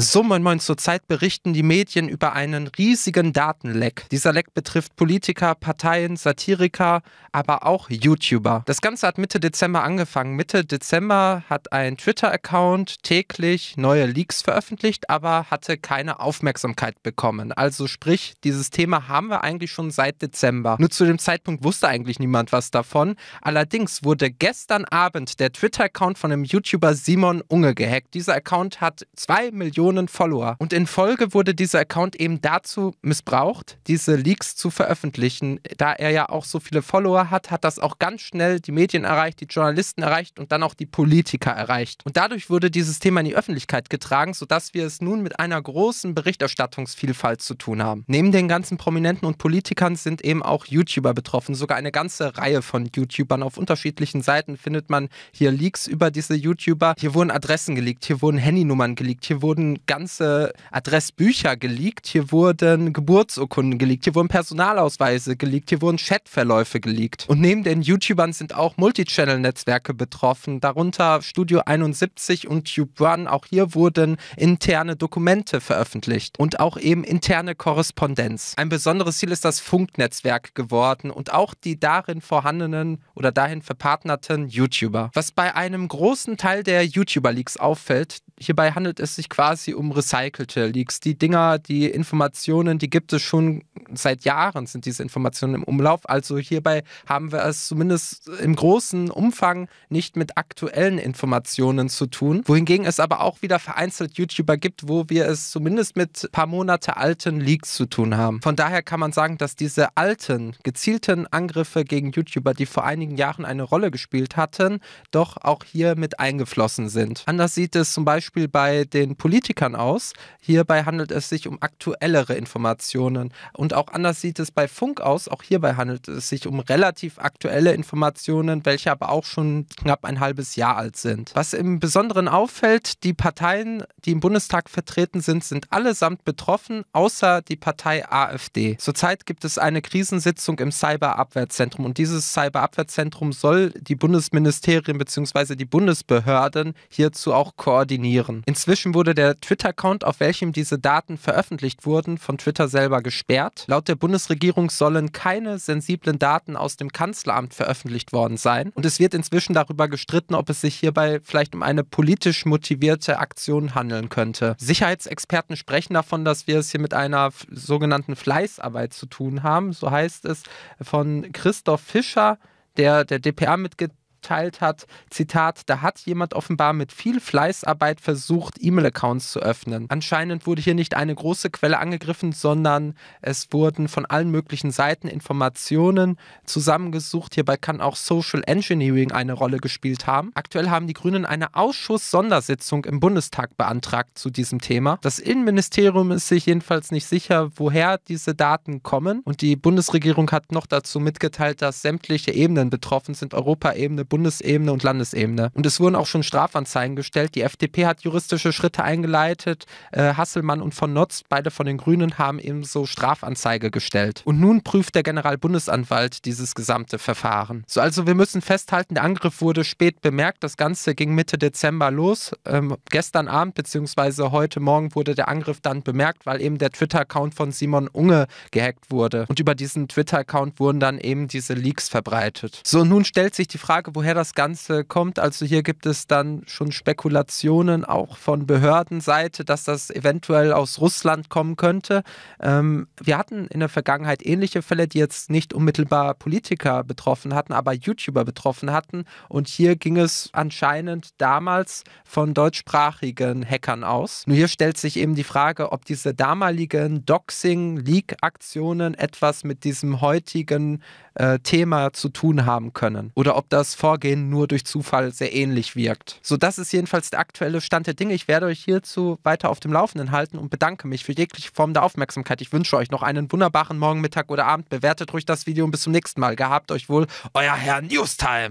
So, Summen Moin, zurzeit berichten die Medien über einen riesigen Datenleck. Dieser Leck betrifft Politiker, Parteien, Satiriker, aber auch YouTuber. Das Ganze hat Mitte Dezember angefangen. Mitte Dezember hat ein Twitter-Account täglich neue Leaks veröffentlicht, aber hatte keine Aufmerksamkeit bekommen. Also sprich, dieses Thema haben wir eigentlich schon seit Dezember. Nur zu dem Zeitpunkt wusste eigentlich niemand was davon. Allerdings wurde gestern Abend der Twitter-Account von dem YouTuber Simon Unge gehackt. Dieser Account hat zwei Millionen Millionen Follower. Und in Folge wurde dieser Account eben dazu missbraucht, diese Leaks zu veröffentlichen. Da er ja auch so viele Follower hat, hat das auch ganz schnell die Medien erreicht, die Journalisten erreicht und dann auch die Politiker erreicht. Und dadurch wurde dieses Thema in die Öffentlichkeit getragen, sodass wir es nun mit einer großen Berichterstattungsvielfalt zu tun haben. Neben den ganzen Prominenten und Politikern sind eben auch YouTuber betroffen. Sogar eine ganze Reihe von YouTubern. Auf unterschiedlichen Seiten findet man hier Leaks über diese YouTuber. Hier wurden Adressen geleakt, hier wurden Handynummern geleakt, hier wurden ganze Adressbücher geleakt, hier wurden Geburtsurkunden geleakt, hier wurden Personalausweise geleakt, hier wurden Chatverläufe geleakt. Und neben den YouTubern sind auch Multichannel-Netzwerke betroffen, darunter Studio 71 und Tube One. Auch hier wurden interne Dokumente veröffentlicht und auch eben interne Korrespondenz. Ein besonderes Ziel ist das Funknetzwerk geworden und auch die darin vorhandenen oder dahin verpartnerten YouTuber. Was bei einem großen Teil der YouTuber-Leaks auffällt, hierbei handelt es sich quasi sie um recycelte Leaks. Die Dinger, die Informationen, die gibt es schon seit Jahren, sind diese Informationen im Umlauf. Also hierbei haben wir es zumindest im großen Umfang nicht mit aktuellen Informationen zu tun. Wohingegen es aber auch wieder vereinzelt YouTuber gibt, wo wir es zumindest mit paar Monate alten Leaks zu tun haben. Von daher kann man sagen, dass diese alten, gezielten Angriffe gegen YouTuber, die vor einigen Jahren eine Rolle gespielt hatten, doch auch hier mit eingeflossen sind. Anders sieht es zum Beispiel bei den Politikern Kritikern aus. Hierbei handelt es sich um aktuellere Informationen. Und auch anders sieht es bei Funk aus. Auch hierbei handelt es sich um relativ aktuelle Informationen, welche aber auch schon knapp ein halbes Jahr alt sind. Was im Besonderen auffällt, die Parteien, die im Bundestag vertreten sind, sind allesamt betroffen, außer die Partei AfD. Zurzeit gibt es eine Krisensitzung im Cyberabwehrzentrum und dieses Cyberabwehrzentrum soll die Bundesministerien bzw. die Bundesbehörden hierzu auch koordinieren. Inzwischen wurde der Twitter-Account, auf welchem diese Daten veröffentlicht wurden, von Twitter selber gesperrt. Laut der Bundesregierung sollen keine sensiblen Daten aus dem Kanzleramt veröffentlicht worden sein. Und es wird inzwischen darüber gestritten, ob es sich hierbei vielleicht um eine politisch motivierte Aktion handeln könnte. Sicherheitsexperten sprechen davon, dass wir es hier mit einer sogenannten Fleißarbeit zu tun haben. So heißt es von Christoph Fischer, der der DPA mitglied geteilt hat. Zitat, da hat jemand offenbar mit viel Fleißarbeit versucht, E-Mail-Accounts zu öffnen. Anscheinend wurde hier nicht eine große Quelle angegriffen, sondern es wurden von allen möglichen Seiten Informationen zusammengesucht. Hierbei kann auch Social Engineering eine Rolle gespielt haben. Aktuell haben die Grünen eine Ausschuss-Sondersitzung im Bundestag beantragt zu diesem Thema. Das Innenministerium ist sich jedenfalls nicht sicher, woher diese Daten kommen. Und die Bundesregierung hat noch dazu mitgeteilt, dass sämtliche Ebenen betroffen sind, Europaebene, Bundesebene und Landesebene. Und es wurden auch schon Strafanzeigen gestellt. Die FDP hat juristische Schritte eingeleitet. Äh, Hasselmann und von Notz, beide von den Grünen, haben ebenso Strafanzeige gestellt. Und nun prüft der Generalbundesanwalt dieses gesamte Verfahren. So, also wir müssen festhalten, der Angriff wurde spät bemerkt. Das Ganze ging Mitte Dezember los. Ähm, gestern Abend bzw. heute Morgen wurde der Angriff dann bemerkt, weil eben der Twitter-Account von Simon Unge gehackt wurde. Und über diesen Twitter-Account wurden dann eben diese Leaks verbreitet. So, nun stellt sich die Frage, wo woher das Ganze kommt. Also hier gibt es dann schon Spekulationen auch von Behördenseite, dass das eventuell aus Russland kommen könnte. Ähm, wir hatten in der Vergangenheit ähnliche Fälle, die jetzt nicht unmittelbar Politiker betroffen hatten, aber YouTuber betroffen hatten. Und hier ging es anscheinend damals von deutschsprachigen Hackern aus. Nur hier stellt sich eben die Frage, ob diese damaligen Doxing-Leak-Aktionen etwas mit diesem heutigen äh, Thema zu tun haben können oder ob das Vorgehen nur durch Zufall sehr ähnlich wirkt. So, das ist jedenfalls der aktuelle Stand der Dinge. Ich werde euch hierzu weiter auf dem Laufenden halten und bedanke mich für jegliche Form der Aufmerksamkeit. Ich wünsche euch noch einen wunderbaren Morgen, Mittag oder Abend. Bewertet ruhig das Video und bis zum nächsten Mal. Gehabt euch wohl, euer Herr Newstime.